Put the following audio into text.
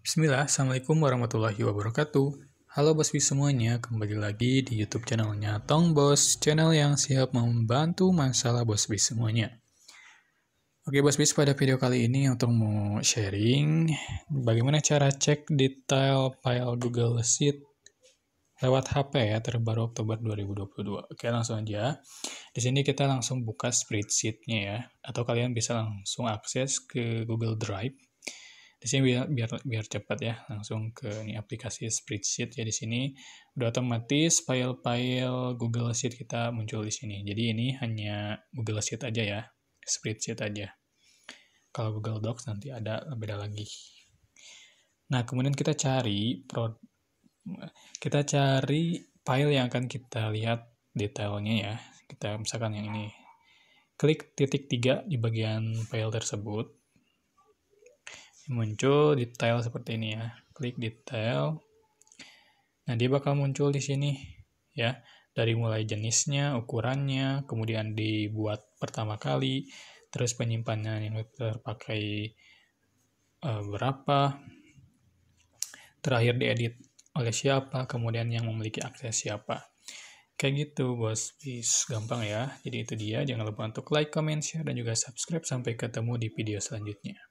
Bismillah, Assalamualaikum warahmatullahi wabarakatuh. Halo Boswi semuanya, kembali lagi di YouTube channelnya Tong Bos, channel yang siap membantu masalah Boswi semuanya. Oke Boswi, pada video kali ini untuk mau sharing bagaimana cara cek detail file Google Sheet lewat HP ya terbaru Oktober 2022. Oke, langsung aja. Di sini kita langsung buka spreadsheet-nya ya, atau kalian bisa langsung akses ke Google Drive di sini biar biar biar cepat ya, langsung ke ini aplikasi spreadsheet ya di sini. Udah otomatis file-file Google Sheet kita muncul di sini. Jadi ini hanya Google Sheet aja ya, spreadsheet aja. Kalau Google Docs nanti ada beda lagi. Nah, kemudian kita cari pro, kita cari file yang akan kita lihat detailnya ya. Kita misalkan yang ini. Klik titik tiga di bagian file tersebut muncul detail seperti ini ya klik detail nah dia bakal muncul di sini ya dari mulai jenisnya ukurannya kemudian dibuat pertama kali terus penyimpanannya yang terpakai e, berapa terakhir diedit oleh siapa kemudian yang memiliki akses siapa kayak gitu bos bis gampang ya jadi itu dia jangan lupa untuk like comment share dan juga subscribe sampai ketemu di video selanjutnya